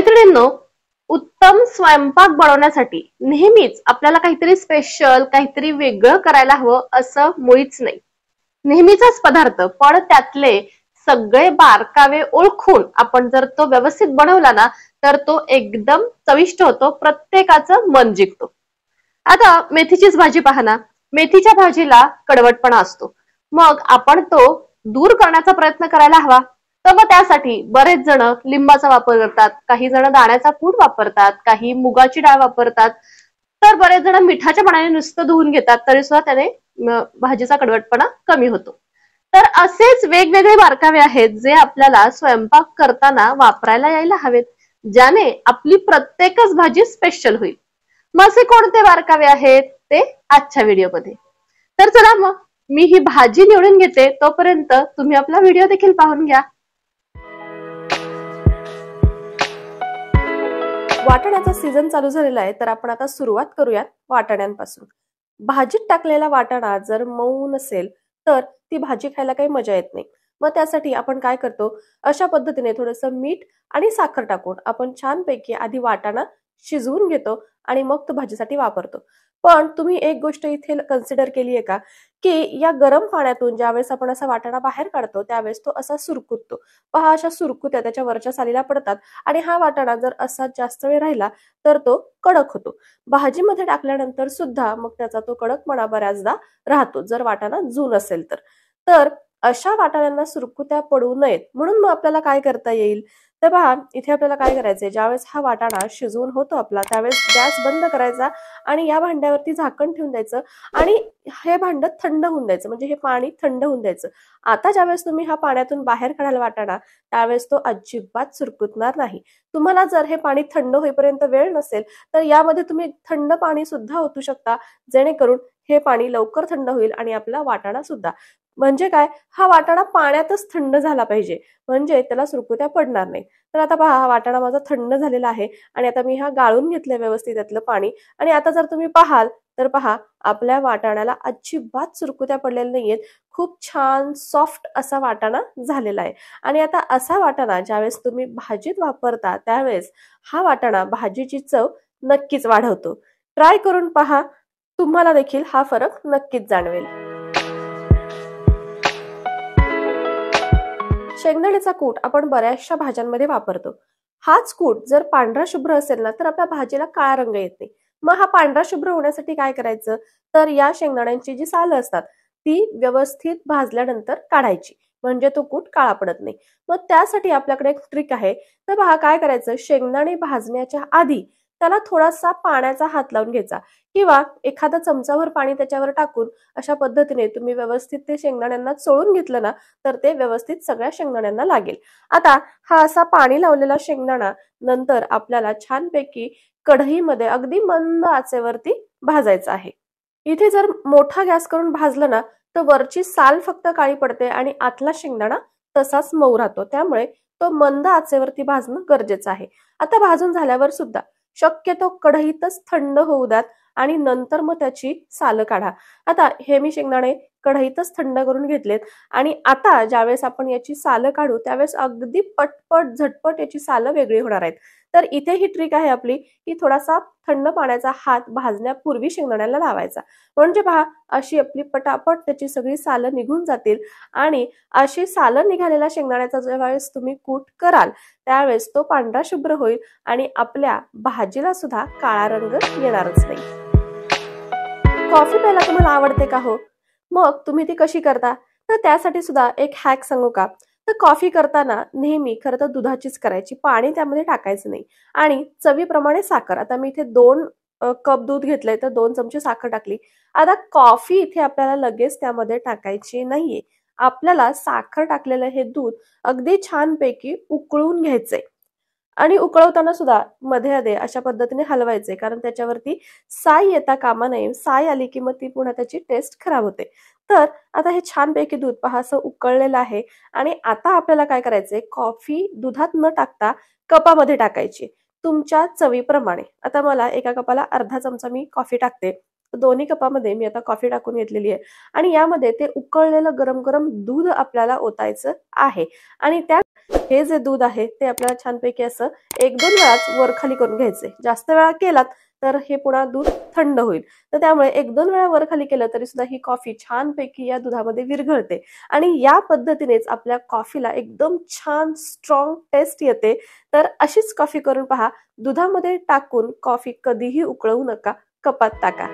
मैत्रिणींनो उत्तम स्वयंपाक बनवण्यासाठी नेहमीच आपल्याला काहीतरी स्पेशल काहीतरी वेगळं करायला हवं असं मुळीच नाही नेहमीचाच पदार्थ पण त्यातले सगळे बारकावे ओळखून आपण जर तो व्यवस्थित बनवला ना तर तो एकदम चविष्ट होतो प्रत्येकाचं मन जिंकतो आता मेथीचीच भाजी पहा मेथीच्या भाजीला कडवटपणा असतो मग आपण तो दूर करण्याचा प्रयत्न करायला हवा तर मग त्यासाठी बरेच जण लिंबाचा वापर करतात काही जण दाण्याचा पूड वापरतात काही मुगाची डाळ वापरतात तर बरेच जण मिठाच्या पाण्याने नुसतं धुवून घेतात तरी सुद्धा त्याने भाजीचा कडवटपणा कमी होतो तर असेच वेगवेगळे बारकावे आहेत जे आपल्याला स्वयंपाक करताना वापरायला यायला हवेत ज्याने आपली प्रत्येकच भाजी स्पेशल होईल मग असे कोणते बारकावे आहेत ते आजच्या व्हिडिओमध्ये तर चला मग मी ही भाजी निवडून घेते तोपर्यंत तुम्ही आपला व्हिडिओ देखील पाहून घ्या वाटाण्याचा सीझन चालू झालेला आहे तर आपण आता सुरुवात करूयात वाटाण्यांपासून भाजीत टाकलेला वाटाणा जर मऊ नसेल तर ती भाजी खायला काही मजा येत नाही मग त्यासाठी आपण काय करतो अशा पद्धतीने थोडंसं मीठ आणि साखर टाकून आपण छानपैकी आधी वाटाणा शिजवून घेतो आणि मग तो भाजीसाठी वापरतो पण तुम्ही एक गोष्ट इथे कन्सिडर केली आहे का की या गरम पाण्यातून ज्यावेळेस आपण असा वाटाणा बाहेर काढतो त्यावेळेस तो असा सुरकुततो पहा अशा सुरकुत्या त्याच्या वरच्या सालीला पडतात आणि हा वाटाणा जर असा जास्त वेळ राहिला तर तो कडक होतो भाजीमध्ये टाकल्यानंतर सुद्धा मग त्याचा तो कडकपणा बऱ्याचदा राहतो जर वाटाणा जून असेल तर तर अशा वाटाण्यांना सुरकुत्या पडू नयेत म्हणून मग आपल्याला काय करता येईल तर बघा इथे आपल्याला काय करायचंय ज्यावेळेस हा वाटाणा शिजवून होतो आपला त्यावेळेस गॅस बंद करायचा आणि या भांड्यावरती झाकण ठेवून द्यायचं आणि हे भांड थंड होऊन द्यायचं म्हणजे हे पाणी थंड होऊन द्यायचं आता ज्यावेळेस तुम्ही हा पाण्यातून बाहेर काढाल वाटाणा त्यावेळेस तो अजिबात सुरकुतणार नाही तुम्हाला जर हे पाणी थंड होईपर्यंत वेळ नसेल तर यामध्ये तुम्ही थंड पाणी सुद्धा ओतू शकता जेणेकरून हे पाणी लवकर थंड होईल आणि आपला वाटाणा सुद्धा म्हणजे काय हा वाटाणा पाण्यातच थंड झाला पाहिजे म्हणजे त्याला सुरकुत्या पडणार नाही तर आता पहा हा वाटाणा माझा थंड झालेला आहे आणि आता मी हा गाळून घेतलं व्यवस्थित त्यातलं पाणी आणि आता जर तुम्ही पाहाल तर पहा आपल्या वाटाण्याला अजिबात सुरकुत्या पडलेल्या नाहीयेत खूप छान सॉफ्ट असा वाटाणा झालेला आहे आणि आता असा वाटाणा ज्यावेळेस तुम्ही भाजीत वापरता त्यावेळेस हा वाटाणा भाजीची चव नक्कीच वाढवतो ट्राय करून पहा तुम्हाला देखील हा फरक नक्कीच जाणवेल शेंगदाण्याचा कूट आपण बऱ्याचशा भाज्यांमध्ये वापरतो हाच कूट जर पांढरा शुभ्र असेल ना तर आपल्या भाजीला काळा रंग येत नाही मग हा पांढरा शुभ्र होण्यासाठी काय करायचं तर या शेंगदाण्यांची जी साल असतात ती व्यवस्थित भाजल्यानंतर काढायची म्हणजे तो कूट काळा पडत नाही मग त्यासाठी आपल्याकडे एक ट्रिक आहे तर हा काय करायचं शेंगदाणे भाजण्याच्या आधी त्याला थोडासा पाण्याचा हात लावून घ्यायचा किंवा एखादा चमचाभर पाणी त्याच्यावर टाकून अशा पद्धतीने तुम्ही व्यवस्थित ते शेंगदाण्यांना चोळून घेतलं ना तर ते व्यवस्थित सगळ्या शेंगदाण्यांना लागेल आता हा असा पाणी लावलेला शेंगदाणा नंतर आपल्याला छानपैकी कढईमध्ये अगदी मंद आचेवरती भाजायचा आहे इथे जर मोठा गॅस करून भाजलं ना तर वरची साल फक्त काळी पडते आणि आतला शेंगदाणा तसाच मऊ राहतो त्यामुळे तो मंद आचेवरती भाजणं गरजेचं आहे आता भाजून झाल्यावर सुद्धा शक्यतो कढईतच थंड होऊ द्यात आणि नंतर मग त्याची सालं काढा आता हे मी शेंगदाणे कढईतच थंड करून घेतलेत आणि आता ज्यावेळेस आपण याची सालं काढू त्यावेळेस अगदी पटपट झटपट याची सालं वेगळी होणार आहेत तर इथे ही ट्रिक आहे आपली की थोडासा थंड पाण्याचा हात भाजण्यापूर्वी शेंगदाण्याला लावायचा म्हणजे पहा अशी आपली पटापट त्याची सगळी सालं निघून जातील आणि अशी सालं निघालेला शेंगदाण्याचा ज्यावेळेस तुम्ही कूट कराल त्यावेळेस तो पांढरा शुभ्र होईल आणि आपल्या भाजीला सुद्धा काळा रंग येणारच नाही कॉफी प्यायला तुम्हाला आवडते का हो मग तुम्ही ती कशी करता तर त्यासाठी सुद्धा एक हॅक सांगू का तर कॉफी करताना नेहमी खरं तर दुधाचीच करायची पाणी त्यामध्ये टाकायचं नाही आणि चवीप्रमाणे साखर आता मी इथे दोन कप दूध घेतलंय तर दोन चमचे साखर टाकली आता कॉफी इथे आपल्याला लगेच त्यामध्ये टाकायची नाहीये आपल्याला साखर टाकलेलं हे दूध अगदी छानपैकी उकळून घ्यायचंय आणि उकळवताना सुद्धा मध्ये अधे अशा पद्धतीने हलवायचे कारण त्याच्यावरती साय येता कामा नये साय आली की मग ती पुन्हा त्याची टेस्ट खराब होते तर आता हे छानपैकी दूध पहा असं उकळलेलं आहे आणि आता आपल्याला काय करायचंय कॉफी दुधात न टाकता कपामध्ये टाकायची तुमच्या चवीप्रमाणे आता मला एका कपाला अर्धा चमचा मी कॉफी टाकते दोन्ही कपामध्ये मी आता कॉफी टाकून घेतलेली आहे आणि यामध्ये ते उकळलेलं गरम गरम दूध आपल्याला ओतायचं आहे आणि त्या हे जे दूध आहे ते आपल्याला छानपैकी असं एक दोन वेळाच वरखाली करून घ्यायचे जास्त वेळा केलात तर हे पुन्हा दूध थंड होईल तर त्यामुळे एक दोन वेळा वरखाली केलं तरी सुद्धा ही कॉफी छानपैकी या दुधामध्ये विरघळते आणि या पद्धतीनेच आपल्या कॉफीला एकदम छान स्ट्रॉंग टेस्ट येते तर अशीच कॉफी करून पहा दुधामध्ये टाकून कॉफी कधीही उकळवू नका कपात टाका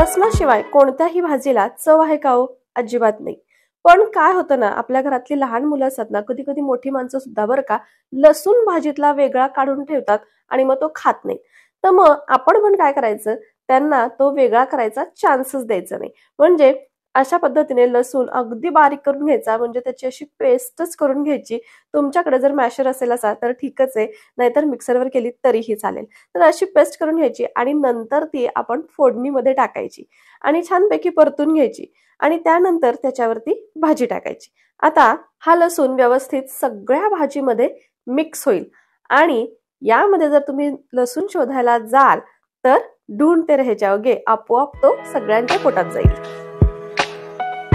लसणाशिवाय कोणत्याही भाजीला चव आहे का हो अजिबात नाही पण काय होतं ना आपल्या घरातली लहान मुलं असतात ना कधी कधी मोठी माणसं सुद्धा बरं का लसूण भाजीतला वेगळा काढून ठेवतात आणि मग तो खात नाही तर मग आपण पण काय करायचं त्यांना तो वेगळा करायचा चान्सच द्यायचा नाही म्हणजे अशा पद्धतीने लसूण अगदी बारीक करून घ्यायचा म्हणजे त्याची अशी पेस्टच करून घ्यायची तुमच्याकडे जर मॅशर असेल असा तर ठीकच आहे नाहीतर मिक्सरवर केली तरीही चालेल तर अशी पेस्ट करून घ्यायची आणि नंतर ती आपण फोडणीमध्ये टाकायची आणि छानपैकी परतून घ्यायची आणि त्यानंतर त्याच्यावरती भाजी टाकायची आता हा लसूण व्यवस्थित सगळ्या भाजीमध्ये मिक्स होईल आणि यामध्ये जर तुम्ही लसूण शोधायला जाल तर ढूंढते ह्याच्या वगैरे आपोआप तो सगळ्यांच्या पोटात जाईल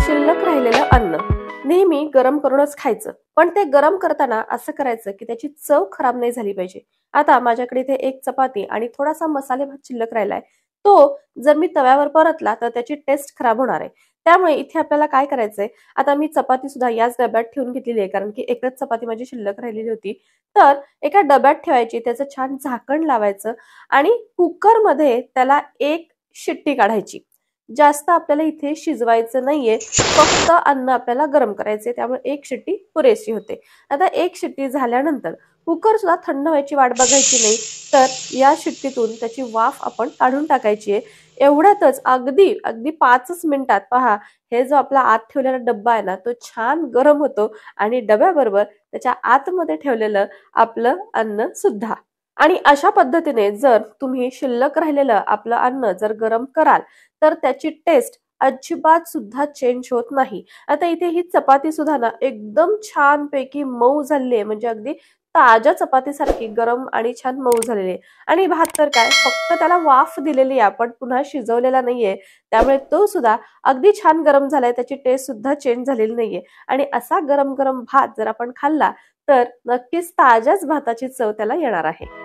शिल्लक राहिलेलं अन्न नेहमी गरम करूनच खायचं पण ते गरम करताना असं करायचं की त्याची चव खराब नाही झाली पाहिजे आता माझ्याकडे इथे एक चपाती आणि थोडासा मसाले भात शिल्लक राहिलाय तो जर मी तव्यावर परतला तर त्याची टेस्ट खराब होणार आहे त्यामुळे इथे आपल्याला काय करायचंय आता मी चपाती सुद्धा याच डब्यात ठेवून घेतलेली आहे कारण की एकच चपाती माझी शिल्लक राहिलेली होती तर एका डब्यात ठेवायची त्याचं छान झाकण लावायचं आणि कुकरमध्ये त्याला एक शिट्टी काढायची जास्त आपल्याला इथे शिजवायचं नाहीये फक्त अन्न आपल्याला गरम करायचंय त्यामुळे एक शिट्टी पुरेशी होते आता एक शिट्टी झाल्यानंतर कुकर सुद्धा थंड व्हायची वाट बघायची नाही तर या शिट्टीतून त्याची वाफ आपण काढून टाकायची आहे एवढ्यातच अगदी अगदी पाचच मिनिटात पहा हे जो आपला आत ठेवलेला डब्बा आहे ना तो छान गरम होतो आणि डब्याबरोबर त्याच्या आतमध्ये ठेवलेलं आपलं अन्न सुद्धा आणि अशा पद्धतीने जर तुम्ही शिल्लक राहिलेलं आपलं अन्न जर गरम कराल तर त्याची टेस्ट अजिबात सुद्धा चेंज होत नाही आता इथे ही चपाती सुद्धा ना एकदम छान पैकी मऊ झालेली आहे म्हणजे अगदी ताज्या चपातीसारखी गरम आणि छान मऊ झालेली आहे आणि भात तर काय फक्त त्याला वाफ दिलेली आहे आपण पुन्हा शिजवलेला नाहीये त्यामुळे तो सुद्धा अगदी छान गरम झालाय त्याची टेस्ट सुद्धा चेंज झालेली नाहीये आणि असा गरम गरम भात जर आपण खाल्ला तर नक्कीच ताज्याच भाताची चव त्याला येणार आहे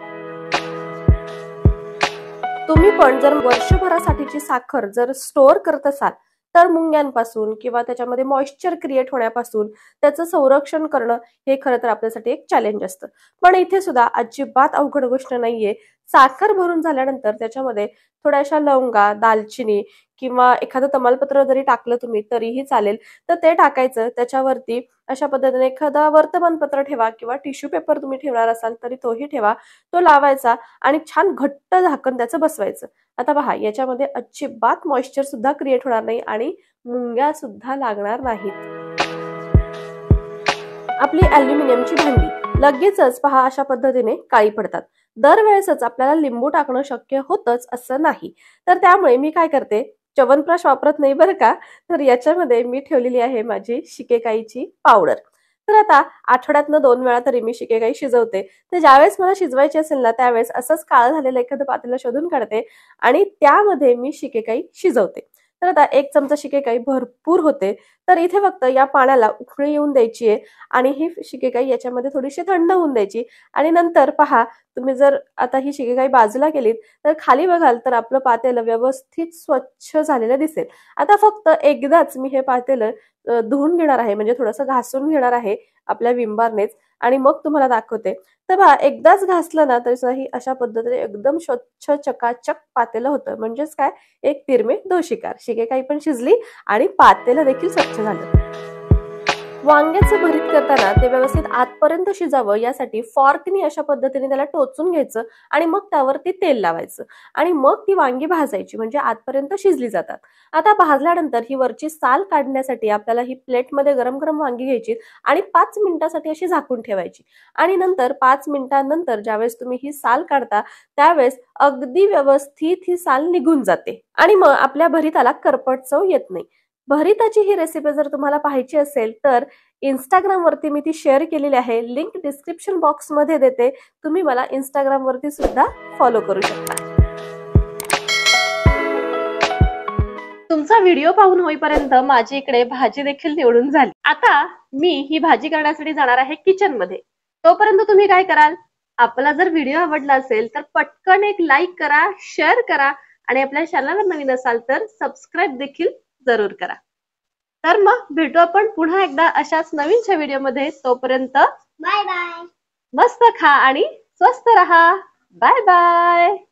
तुम्ही पण जर वर्षभरासाठीची साखर जर स्टोअर करत असाल तर मुंग्यांपासून किंवा त्याच्यामध्ये मॉइश्चर क्रिएट होण्यापासून त्याचं संरक्षण करणं हे खरं तर आपल्यासाठी एक चॅलेंज असतं पण इथे सुद्धा अजिबात अवघड गोष्ट नाहीये साखर भरून झाल्यानंतर त्याच्यामध्ये थोड्याशा लवंगा दालचिनी किंवा एखादं तमालपत्र जरी टाकलं तुम्ही तरीही चालेल तर ते टाकायचं त्याच्यावरती अशा पद्धतीने एखादा वर्तमानपत्र ठेवा किंवा टिश्यू पेपर तुम्ही ठेवणार असाल तरी तोही ठेवा तो लावायचा आणि छान घट्ट झाकण त्याचं बसवायचं आता पहा याच्यामध्ये अजिबात मॉइश्चर सुद्धा क्रिएट होणार नाही आणि मुंग्या सुद्धा लागणार नाहीत आपली अल्युमिनियमची भांडी लगेचच पहा अशा पद्धतीने काळी पडतात दरवेळेसच आपल्याला लिंबू टाकणं शक्य होतच असं नाही तर त्यामुळे मी काय करते च्यवनप्राश वापरत नाही बरं का तर याच्यामध्ये मी ठेवलेली आहे माझी शिकेकाईची पावडर तर आता आठवड्यातनं दोन वेळा तरी मी शिकेकाई शिजवते तर ज्यावेळेस मला शिजवायची असेल ना त्यावेळेस असंच काळ झालेलं एखादं पातेलं शोधून काढते आणि त्यामध्ये मी शिकेकाई शिजवते तर आता एक चमचा शिकेकाई भरपूर होते तर इथे फक्त या पाण्याला उखळी येऊन द्यायची आहे आणि ही शिकेकाई याच्यामध्ये थोडीशी थंड होऊन द्यायची आणि नंतर पहा तुम्ही जर आता ही शिकेकाई बाजूला केलीत तर खाली बघाल तर आपलं पातेलं व्यवस्थित स्वच्छ झालेलं दिसेल आता फक्त एकदाच मी हे पातेलं धुवून घेणार आहे म्हणजे थोडंसं घासून घेणार आहे आपल्या विंबारनेच आणि मग तुम्हाला दाखवते तर बघा एकदाच घासलं ना तरी सुद्धा ही अशा पद्धतीने एकदम स्वच्छ चकाचक पातेलं होतं म्हणजेच काय एक तिरमे दोशिकार शिके काही पण शिजली आणि पातेलं देखील स्वच्छ झालं वांग्याचं भरीत करताना ते व्यवस्थित आतपर्यंत शिजावं यासाठी फॉर्कनी अशा पद्धतीने त्याला टोचून घ्यायचं आणि मग त्यावरती तेल लावायचं आणि मग ती वांगी भाजायची म्हणजे आतपर्यंत शिजली जातात आता भाजल्यानंतर ही वरची साल काढण्यासाठी आपल्याला ही प्लेटमध्ये गरम गरम वांगी घ्यायची आणि पाच मिनिटासाठी अशी झाकून ठेवायची आणि नंतर पाच मिनिटांनंतर ज्यावेळेस तुम्ही ही साल काढता त्यावेळेस अगदी व्यवस्थित ही साल निघून जाते आणि मग आपल्या भरीताला करपट चव येत नाही भरिताची ही रेसिपी जर तुम्हाला पाहायची असेल तर वरती मी ती शेअर केलेली आहे लिंक डिस्क्रिप्शन बॉक्समध्ये देते तुम्ही मला वरती सुद्धा फॉलो करू शकता तुमचा व्हिडिओ पाहून होईपर्यंत माझी इकडे भाजी देखील निवडून झाली आता मी ही भाजी करण्यासाठी जाणार आहे किचन मध्ये तोपर्यंत तुम्ही काय कराल आपला जर व्हिडिओ आवडला असेल तर पटकन एक लाईक करा शेअर करा आणि आपल्या चॅनलला नवीन असाल तर सबस्क्राईब देखील जरूर करा तर मग भेटू आपण पुन्हा एकदा अशाच नवीनच्या व्हिडिओमध्ये तोपर्यंत बाय बाय मस्त खा आणि स्वस्त रहा बाय बाय